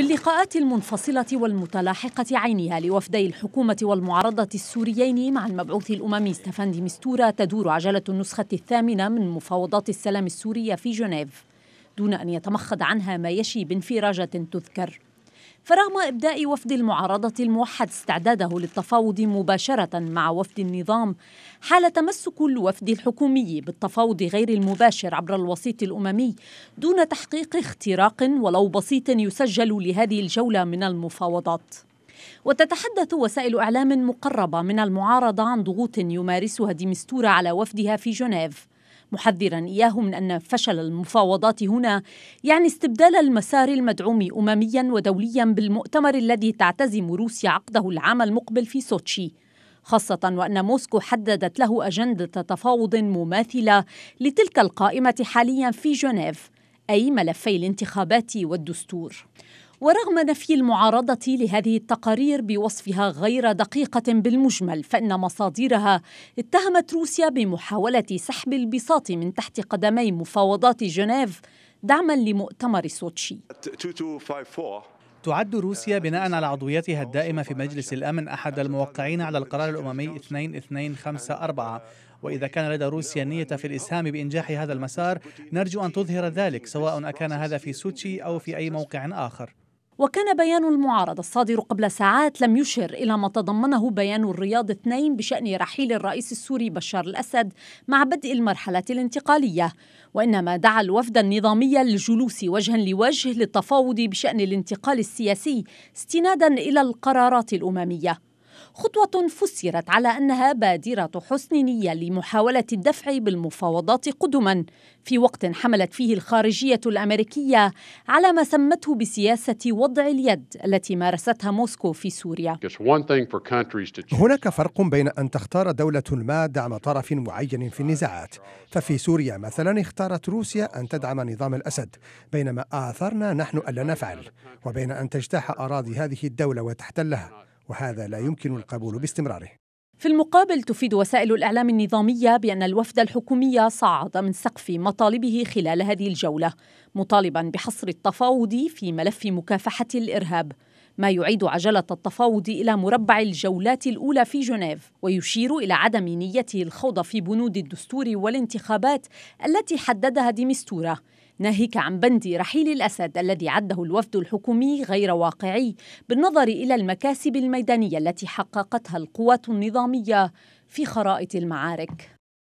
باللقاءات المنفصلة والمتلاحقة عينها لوفدي الحكومة والمعارضة السوريين مع المبعوث الأممي ستفاندي مستورة تدور عجلة النسخة الثامنة من مفاوضات السلام السورية في جنيف دون أن يتمخض عنها ما يشي بانفراجة تذكر فرغم إبداء وفد المعارضة الموحد استعداده للتفاوض مباشرة مع وفد النظام حال تمسك الوفد الحكومي بالتفاوض غير المباشر عبر الوسيط الأممي دون تحقيق اختراق ولو بسيط يسجل لهذه الجولة من المفاوضات وتتحدث وسائل إعلام مقربة من المعارضة عن ضغوط يمارسها ديمستورا على وفدها في جنيف محذرا إياه من أن فشل المفاوضات هنا يعني استبدال المسار المدعوم أمميا ودوليا بالمؤتمر الذي تعتزم روسيا عقده العام المقبل في سوتشي خاصة وأن موسكو حددت له أجندة تفاوض مماثلة لتلك القائمة حاليا في جنيف أي ملفي الانتخابات والدستور ورغم نفي المعارضة لهذه التقارير بوصفها غير دقيقة بالمجمل فإن مصادرها اتهمت روسيا بمحاولة سحب البساط من تحت قدمي مفاوضات جنيف دعما لمؤتمر سوتشي تعد روسيا آه، بناء على عضويتها آه، الدائمة في مجلس الأمن أحد الموقعين على القرار الأممي 2254 وإذا كان لدى روسيا نية في الإسهام بإنجاح هذا المسار نرجو أن تظهر ذلك سواء أكان هذا في سوتشي أو في أي موقع آخر وكان بيان المعارضة الصادر قبل ساعات لم يشر إلى ما تضمنه بيان الرياض اثنين بشأن رحيل الرئيس السوري بشار الأسد مع بدء المرحلة الانتقالية وإنما دعا الوفد النظامي للجلوس وجها لوجه للتفاوض بشأن الانتقال السياسي استنادا إلى القرارات الأممية خطوة فسرت على أنها بادرة حسن نية لمحاولة الدفع بالمفاوضات قدما في وقت حملت فيه الخارجية الأمريكية على ما سمته بسياسة وضع اليد التي مارستها موسكو في سوريا هناك فرق بين أن تختار دولة ما دعم طرف معين في النزاعات ففي سوريا مثلا اختارت روسيا أن تدعم نظام الأسد بينما آثرنا نحن ألا نفعل وبين أن تجتاح أراضي هذه الدولة وتحتلها وهذا لا يمكن القبول باستمراره في المقابل تفيد وسائل الإعلام النظامية بأن الوفد الحكومي صعد من سقف مطالبه خلال هذه الجولة مطالبا بحصر التفاوض في ملف مكافحة الإرهاب ما يعيد عجلة التفاوض إلى مربع الجولات الأولى في جنيف ويشير إلى عدم نيته الخوض في بنود الدستور والانتخابات التي حددها ديمستورة ناهيك عن بند رحيل الأسد الذي عده الوفد الحكومي غير واقعي بالنظر إلى المكاسب الميدانية التي حققتها القوات النظامية في خرائط المعارك